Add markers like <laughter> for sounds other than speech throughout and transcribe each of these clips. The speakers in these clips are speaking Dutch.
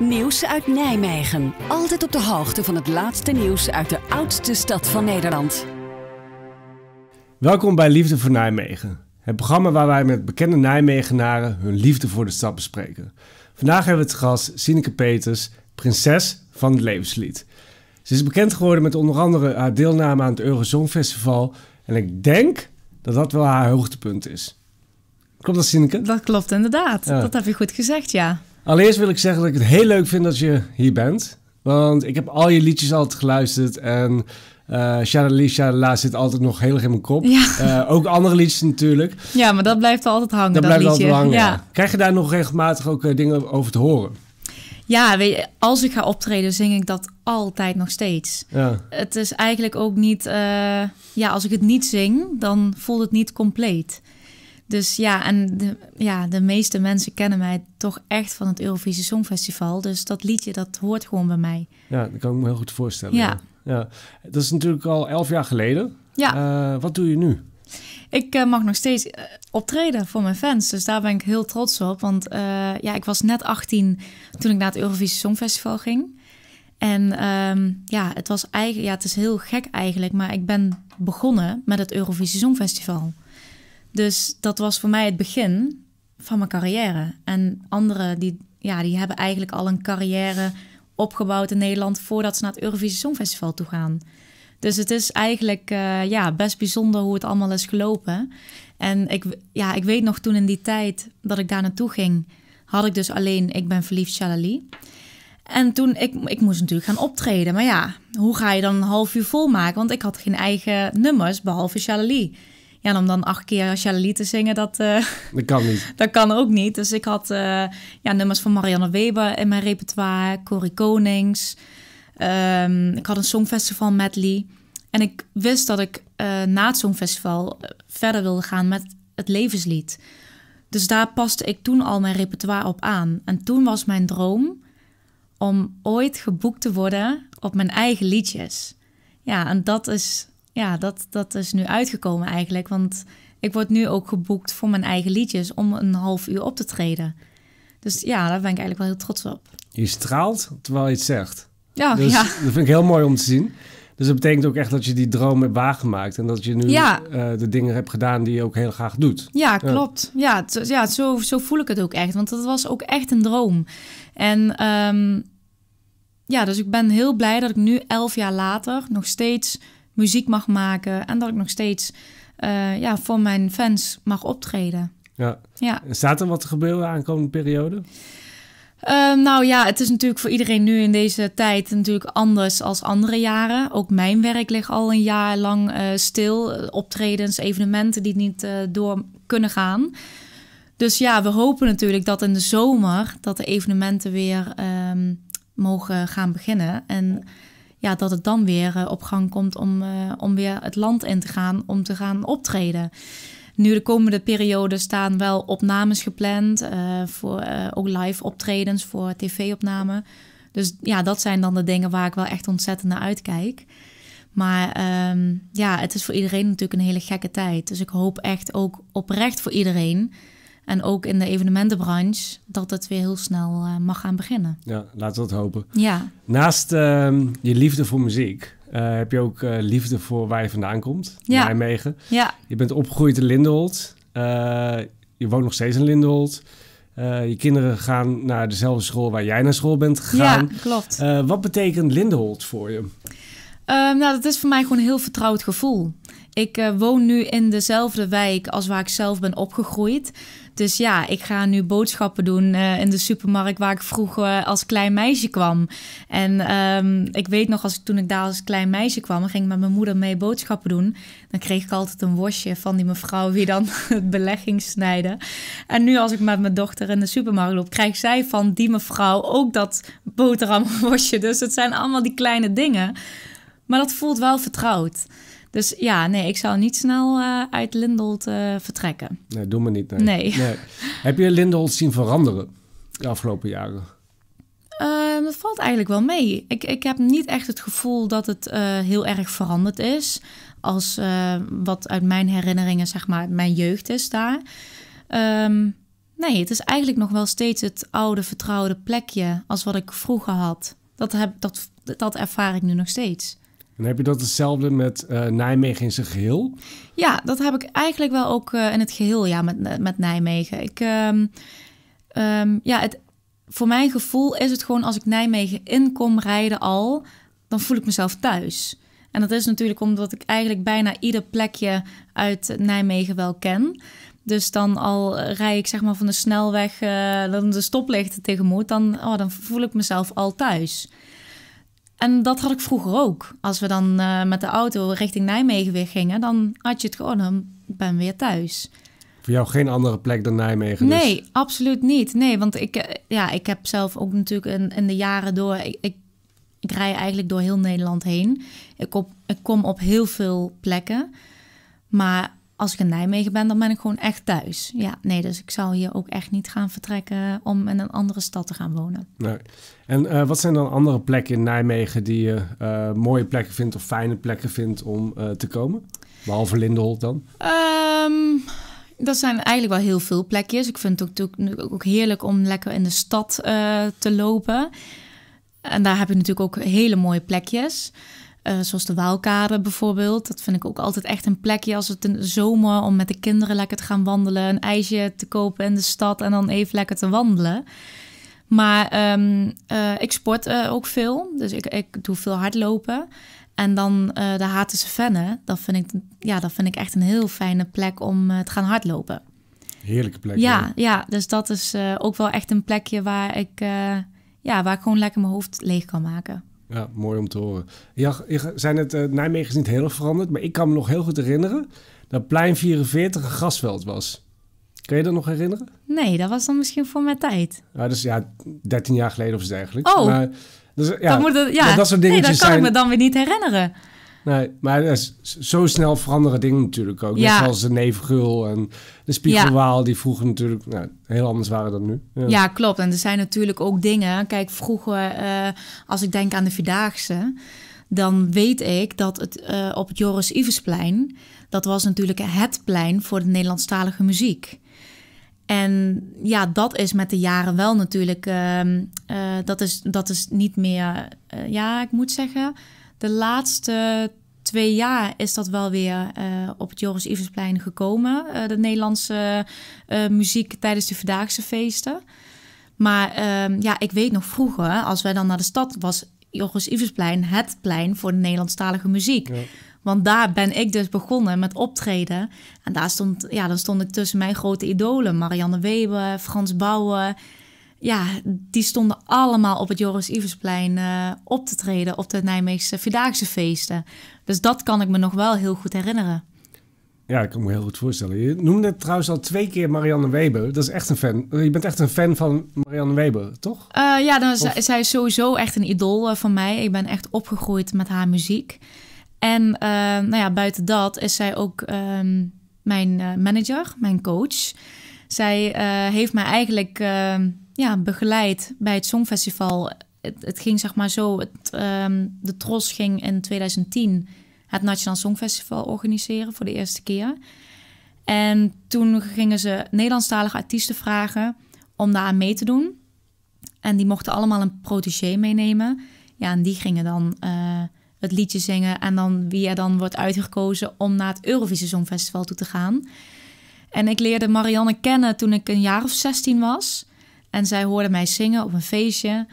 Nieuws uit Nijmegen. Altijd op de hoogte van het laatste nieuws uit de oudste stad van Nederland. Welkom bij Liefde voor Nijmegen. Het programma waar wij met bekende Nijmegenaren hun liefde voor de stad bespreken. Vandaag hebben we het gast Sineke Peters, prinses van het levenslied. Ze is bekend geworden met onder andere haar deelname aan het Festival En ik denk dat dat wel haar hoogtepunt is. Klopt dat, Sineke? Dat klopt inderdaad. Dat heb je goed gezegd, ja. Allereerst wil ik zeggen dat ik het heel leuk vind dat je hier bent. Want ik heb al je liedjes altijd geluisterd en uh, eh, Charlie laat zit altijd nog heel erg in mijn kop. Eh, ook andere liedjes natuurlijk. Ja, maar dat blijft altijd hangen. Dat, blijft liedje. altijd hangen. Ja. Krijg je daar nog regelmatig ook eh, dingen over te horen? Ja, weet je, als ik ga optreden, zing ik dat altijd nog steeds. Ja. Het is eigenlijk ook niet. ja, als ik het niet zing, dan voelt het niet compleet. Dus ja, en de, ja, de meeste mensen kennen mij toch echt van het Eurovisie Songfestival. Dus dat liedje, dat hoort gewoon bij mij. Ja, dat kan ik me heel goed voorstellen. Ja. ja. Dat is natuurlijk al elf jaar geleden. Ja. Eh, wat doe je nu? Ik eh, mag nog steeds eh, optreden voor mijn fans. Dus daar ben ik heel trots op. Want ja, ik was net 18 toen ik naar het Eurovisie Songfestival ging. En ehm, ja, het was eigenlijk, ja, het is heel gek eigenlijk. Maar ik ben begonnen met het Eurovisie Songfestival. Dus dat was voor mij het begin van mijn carrière. En anderen die, ja, die hebben eigenlijk al een carrière opgebouwd in Nederland voordat ze naar het Eurovisie Songfestival toe gaan. Dus het is eigenlijk eh, ja, best bijzonder hoe het allemaal is gelopen. En ik, ja, ik weet nog toen in die tijd dat ik daar naartoe ging, had ik dus alleen Ik ben verliefd, Shalali. En toen, ik, ik moest natuurlijk gaan optreden. Maar ja, hoe ga je dan een half uur volmaken? Want ik had geen eigen nummers, behalve Shalali. Ja, en om dan acht keer lied te zingen, dat, eh, dat kan niet. <laughs> dat kan ook niet. Dus ik had eh, ja, nummers van Marianne Weber in mijn repertoire, Cory Konings. Ehm, ik had een songfestival met Lee En ik wist dat ik eh, na het songfestival verder wilde gaan met het levenslied. Dus daar paste ik toen al mijn repertoire op aan. En toen was mijn droom om ooit geboekt te worden op mijn eigen liedjes. Ja, en dat is ja, dat, dat is nu uitgekomen eigenlijk. Want ik word nu ook geboekt voor mijn eigen liedjes om een half uur op te treden. Dus ja, daar ben ik eigenlijk wel heel trots op. Je straalt terwijl je het zegt. Ja, dus ja. dat vind ik heel mooi om te zien. Dus dat betekent ook echt dat je die droom hebt waargemaakt. En dat je nu eh, de dingen hebt gedaan die je ook heel graag doet. Ja, klopt. Ja, ja, zo, zo voel ik het ook echt. Want dat was ook echt een droom. En ehm, ja, dus ik ben heel blij dat ik nu elf jaar later nog steeds muziek mag maken en dat ik nog steeds eh, ja, voor mijn fans mag optreden. Ja. ja. Staat er wat te gebeuren aankomende periode? Ehm, nou ja, het is natuurlijk voor iedereen nu in deze tijd natuurlijk anders als andere jaren. Ook mijn werk ligt al een jaar lang eh, stil. Optredens, evenementen die niet eh, door kunnen gaan. Dus ja, we hopen natuurlijk dat in de zomer dat de evenementen weer ehm, mogen gaan beginnen. En ja, dat het dan weer eh, op gang komt om, eh, om weer het land in te gaan, om te gaan optreden. Nu de komende periode staan wel opnames gepland, eh, voor, ook live optredens voor tv-opnamen. Dus ja, dat zijn dan de dingen waar ik wel echt ontzettend naar uitkijk. Maar ehm, ja, het is voor iedereen natuurlijk een hele gekke tijd. Dus ik hoop echt ook oprecht voor iedereen en ook in de evenementenbranche, dat het weer heel snel eh, mag gaan beginnen. Ja, laten we dat hopen. Ja. Naast ehm, je liefde voor muziek, eh, heb je ook eh, liefde voor waar je vandaan komt, ja. Nijmegen. Ja. Je bent opgegroeid in Lindenholt. je woont nog steeds in Lindenholt. je kinderen gaan naar dezelfde school waar jij naar school bent gegaan. Ja, klopt. wat betekent Lindenholt voor je? Ehm, nou, dat is voor mij gewoon een heel vertrouwd gevoel. Ik woon nu in dezelfde wijk als waar ik zelf ben opgegroeid. Dus ja, ik ga nu boodschappen doen eh, in de supermarkt waar ik vroeger eh, als klein meisje kwam. En ehm, ik weet nog, als, toen ik daar als klein meisje kwam, ging ik met mijn moeder mee boodschappen doen. Dan kreeg ik altijd een worstje van die mevrouw wie dan <laughs> het belegging snijden. En nu als ik met mijn dochter in de supermarkt loop, krijgt zij van die mevrouw ook dat boterhamworstje. Dus het zijn allemaal die kleine dingen. Maar dat voelt wel vertrouwd. Dus ja, nee, ik zou niet snel eh, uit Lindold eh, vertrekken. Nee, doe me niet. Nee. Heb je Lindel zien veranderen de afgelopen jaren? Ehm, dat valt eigenlijk wel mee. Ik, ik heb niet echt het gevoel dat het eh, heel erg veranderd is. Als wat uit mijn herinneringen, zeg maar, mijn jeugd is daar. Ehm, nee, het is eigenlijk nog wel steeds het oude vertrouwde plekje als wat ik vroeger had. Dat, heb, dat, dat ervaar ik nu nog steeds. En heb je dat hetzelfde met eh, Nijmegen in zijn geheel? Ja, dat heb ik eigenlijk wel ook eh, in het geheel ja, met, met Nijmegen. Ik, ehm, ehm, ja, het, voor mijn gevoel is het gewoon als ik Nijmegen in kom rijden al, dan voel ik mezelf thuis. En dat is natuurlijk omdat ik eigenlijk bijna ieder plekje uit Nijmegen wel ken. Dus dan al rij ik zeg maar van de snelweg, eh, dan de stoplichten tegenmoet, dan, oh, dan voel ik mezelf al thuis. En dat had ik vroeger ook. Als we dan eh, met de auto richting Nijmegen weer gingen, dan had je het gewoon, dan ben weer thuis. Voor jou geen andere plek dan Nijmegen? Dus? Nee, absoluut niet. Nee, want ik, eh, ja, ik heb zelf ook natuurlijk in, in de jaren door, ik, ik, rij eigenlijk door heel Nederland heen. Ik, op, ik kom op heel veel plekken. Maar als ik in Nijmegen ben, dan ben ik gewoon echt thuis. Ja, nee, dus ik zal hier ook echt niet gaan vertrekken om in een andere stad te gaan wonen. Nee. En eh, wat zijn dan andere plekken in Nijmegen die je eh, mooie plekken vindt of fijne plekken vindt om eh, te komen? Behalve Lindenholt dan? Um, dat zijn eigenlijk wel heel veel plekjes. Ik vind het ook, ook heerlijk om lekker in de stad te lopen. En daar heb je natuurlijk ook hele mooie plekjes. Eh, zoals de Waalkade bijvoorbeeld. Dat vind ik ook altijd echt een plekje als het in de zomer om met de kinderen lekker te gaan wandelen. Een ijsje te kopen in de stad en dan even lekker te wandelen. Maar ehm, eh, ik sport eh, ook veel. Dus ik, ik doe veel hardlopen. En dan de Hatense Vennen. Dat vind, ik, ja, dat vind ik echt een heel fijne plek om te gaan hardlopen. Heerlijke plek. Ja, ja dus dat is ook wel echt een plekje waar ik, ja, waar ik gewoon lekker mijn hoofd leeg kan maken. Ja, mooi om te horen. Ja, zijn het, uh, Nijmegen is niet heel veranderd, maar ik kan me nog heel goed herinneren dat plein 44 een grasveld was. Kun je dat nog herinneren? Nee, dat was dan misschien voor mijn tijd. Ja, dus ja, 13 jaar geleden of zo eigenlijk Oh, maar, dus, ja, moet het, ja. Dat, soort dingen nee, dat kan zijn... ik me dan weer niet herinneren. Nee, maar dat zo snel veranderen dingen natuurlijk ook. Net zoals de neefgul en de spiegelwaal, die vroeger natuurlijk nou, heel anders waren dan nu. Ja. klopt. En er zijn natuurlijk ook dingen. Kijk, vroeger, eh, als ik denk aan de Vierdaagse, dan weet ik dat het eh, op het Joris Iversplein, dat was natuurlijk het plein voor de Nederlandstalige muziek. En ja, dat is met de jaren wel natuurlijk. Ehm, eh, dat, is, dat is niet meer. ja, ik moet zeggen de laatste twee jaar is dat wel weer eh, op het Joris Iversplein gekomen. Eh, de Nederlandse eh, muziek tijdens de Verdaagse feesten. Maar ehm, ja, ik weet nog vroeger, als wij dan naar de stad was... Joris Iversplein het plein voor de Nederlandstalige muziek. Want daar ben ik dus begonnen met optreden. En daar stond, ja, dan stond ik tussen mijn grote idolen. Marianne Weber, Frans Bouwen ja, die stonden allemaal op het Joris Iversplein eh, op te treden op de Nijmeegse Vierdaagse feesten. Dus dat kan ik me nog wel heel goed herinneren. Ja, ik kan me heel goed voorstellen. Je noemde trouwens al twee keer Marianne Weber. Dat is echt een fan. Je bent echt een fan van Marianne Weber, toch? Eh, ja, dan, zij, zij, is sowieso echt een idool eh, van mij. Ik ben echt opgegroeid met haar muziek. En nou ja, buiten dat is zij ook ehm, mijn manager, mijn coach. Zij heeft mij eigenlijk ehm, ja, begeleid bij het Songfestival. Het, ging zeg maar zo, het, ehm, de Tros ging in 2010 het Nationaal Songfestival organiseren voor de eerste keer. En toen gingen ze Nederlandstalige artiesten vragen om daar mee te doen. En die mochten allemaal een protégé meenemen. Ja, en die gingen dan eh, het liedje zingen. En dan wie er dan wordt uitgekozen om naar het Eurovisie Songfestival toe te gaan. En ik leerde Marianne kennen toen ik een jaar of 16 was. En zij hoorde mij zingen op een feestje.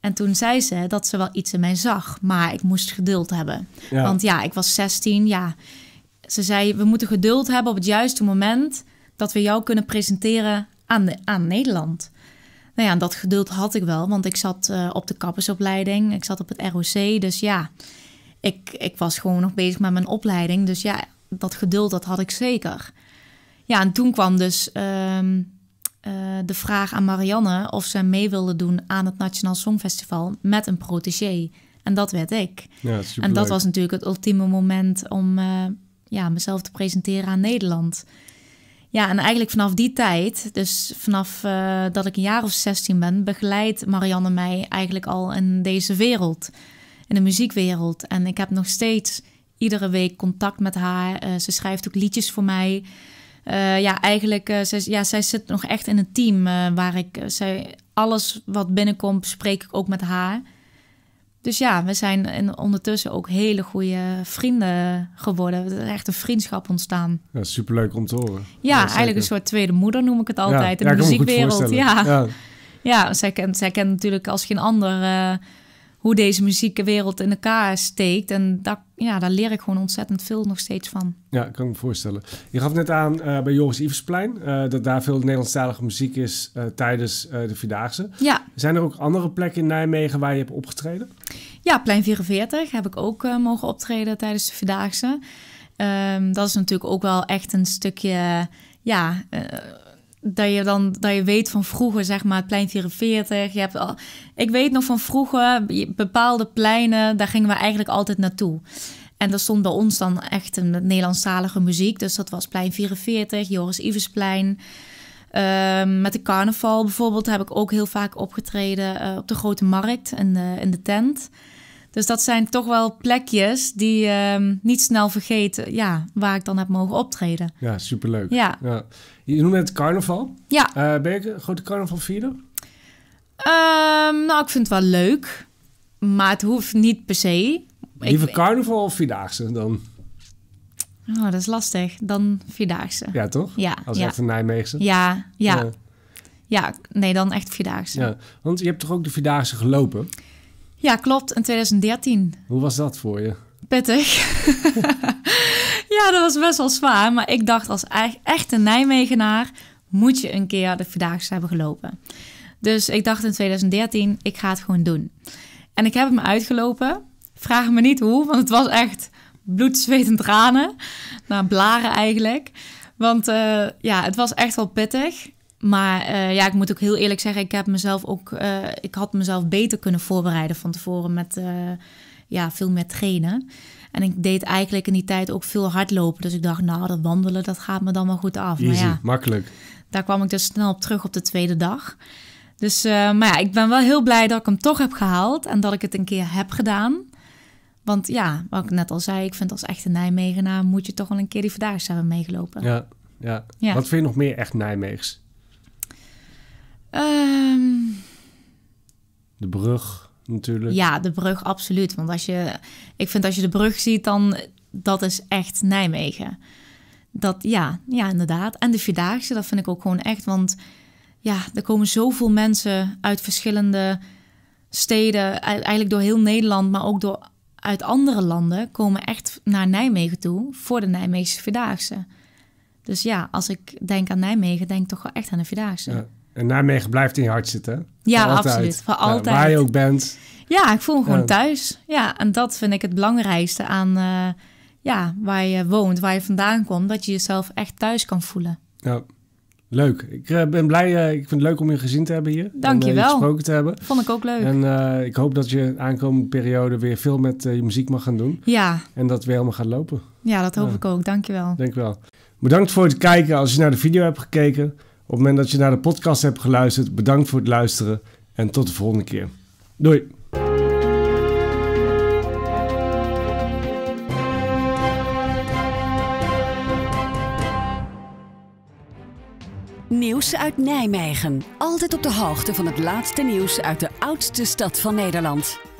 En toen zei ze dat ze wel iets in mij zag, maar ik moest geduld hebben. Want ja, ik was 16, ja. Ze zei, we moeten geduld hebben op het juiste moment dat we jou kunnen presenteren aan, de, aan Nederland. Nou ja, dat geduld had ik wel, want ik zat eh, op de kappersopleiding, ik zat op het ROC. Dus ja, ik, ik was gewoon nog bezig met mijn opleiding. Dus ja, dat geduld, dat had ik zeker. Ja, en toen kwam dus ehm, eh, de vraag aan Marianne of ze mee wilde doen aan het Nationaal Songfestival met een protégé. En dat werd ik. Ja, en dat was natuurlijk het ultieme moment om eh, ja, mezelf te presenteren aan Nederland. Ja, en eigenlijk vanaf die tijd, dus vanaf eh, dat ik een jaar of 16 ben, begeleidt Marianne mij eigenlijk al in deze wereld, in de muziekwereld. En ik heb nog steeds iedere week contact met haar. ze schrijft ook liedjes voor mij. Eh, ja, eigenlijk, uh, zij, ja, zij zit nog echt in een team eh, waar ik, zij, alles wat binnenkomt, spreek ik ook met haar. Dus ja, we zijn in, ondertussen ook hele goede vrienden geworden. Er is echt een vriendschap ontstaan. Ja, superleuk om te horen. Ja, eigenlijk een soort tweede moeder noem ik het altijd in de muziekwereld. Ja. Ja. zij kent, zij kent natuurlijk als geen ander hoe deze muzieke wereld in elkaar steekt. En dat, ja, daar leer ik gewoon ontzettend veel nog steeds van. Ja, kan me voorstellen. Je gaf net aan eh, bij Joris Iversplein eh, dat daar veel Nederlandstalige muziek is eh, tijdens de Vierdaagse. Ja. Zijn er ook andere plekken in Nijmegen waar je hebt opgetreden? Ja, Plein 44 heb ik ook mogen optreden tijdens de Vierdaagse. Ehm, dat is natuurlijk ook wel echt een stukje ja, dat je dan dat je weet van vroeger, zeg maar, het plein 44. Je hebt al, ik weet nog van vroeger, bepaalde pleinen, daar gingen we eigenlijk altijd naartoe. En dat stond bij ons dan echt een Nederlandsalige muziek. Dus dat was plein 44, Joris Iversplein. Ehm, met de carnaval bijvoorbeeld heb ik ook heel vaak opgetreden eh, op de Grote Markt en de in de tent. Dus dat zijn toch wel plekjes die ehm, niet snel vergeten, ja, waar ik dan heb mogen optreden. Ja, superleuk. Ja. ja. Je noemde het carnaval. Ja. Uh, ben je een grote carnavalvierder? Um, nou, ik vind het wel leuk, maar het hoeft niet per se. Liever carnaval of vierdaagse dan? Oh, dat is lastig. Dan vierdaagse. Ja, toch? Ja. Als echt een Nijmeegse. Ja, ja, ja. Ja, nee, dan echt vierdaagse. Ja, want je hebt toch ook de vierdaagse gelopen? Ja, klopt. In 2013. Hoe was dat voor je? Pittig. <laughs> ja, dat was best wel zwaar. Maar ik dacht als echt, echte Nijmegenaar moet je een keer de Vierdaagse hebben gelopen. Dus ik dacht in 2013, ik ga het gewoon doen. En ik heb hem uitgelopen. Vraag me niet hoe, want het was echt bloed, zweet en tranen. Naar blaren eigenlijk. Want eh, ja, het was echt wel pittig. Maar eh, ja, ik moet ook heel eerlijk zeggen, ik heb mezelf ook, eh, ik had mezelf beter kunnen voorbereiden van tevoren met eh, ja, veel meer trainen. En ik deed eigenlijk in die tijd ook veel hardlopen. Dus ik dacht, nou, dat wandelen, dat gaat me dan wel goed af. Easy, maar ja, makkelijk. Daar kwam ik dus snel op terug op de tweede dag. Dus, maar ja, ik ben wel heel blij dat ik hem toch heb gehaald en dat ik het een keer heb gedaan. Want ja, wat ik net al zei, ik vind als echte Nijmegenaar moet je toch wel een keer die Vierdaagse hebben meegelopen. Ja, ja, ja. Wat vind je nog meer echt Nijmeegs? Um... De brug natuurlijk. Ja, de brug absoluut. Want als je, ik vind als je de brug ziet, dan dat is echt Nijmegen. Dat, ja, ja, inderdaad. En de Vierdaagse, dat vind ik ook gewoon echt. Want ja, er komen zoveel mensen uit verschillende steden. Eigenlijk door heel Nederland, maar ook door, uit andere landen... komen echt naar Nijmegen toe voor de Nijmeegse Vierdaagse. Dus ja, als ik denk aan Nijmegen, denk ik toch wel echt aan de Vierdaagse. Ja. En Nijmegen blijft in je hart zitten. Ja, absoluut. Voor altijd. Ja, waar je ook bent. Ja, ik voel me gewoon thuis. Ja, en dat vind ik het belangrijkste aan eh, ja, waar je woont, waar je vandaan komt. Dat je jezelf echt thuis kan voelen. Ja, leuk. Ik eh, ben blij. Eh, ik vind het leuk om je gezien te hebben hier. Dank je wel. gesproken te hebben. Vond ik ook leuk. En ik hoop dat je de aankomende periode weer veel met je muziek mag gaan doen. Ja. En dat weer helemaal gaat lopen. Ja, dat hoop ik ook. Dank je wel. Dank je wel. Bedankt voor het kijken als je naar de video hebt gekeken. Op het moment dat je naar de podcast hebt geluisterd, bedankt voor het luisteren en tot de volgende keer. Doei! Nieuws uit Nijmegen. Altijd op de hoogte van het laatste nieuws uit de oudste stad van Nederland.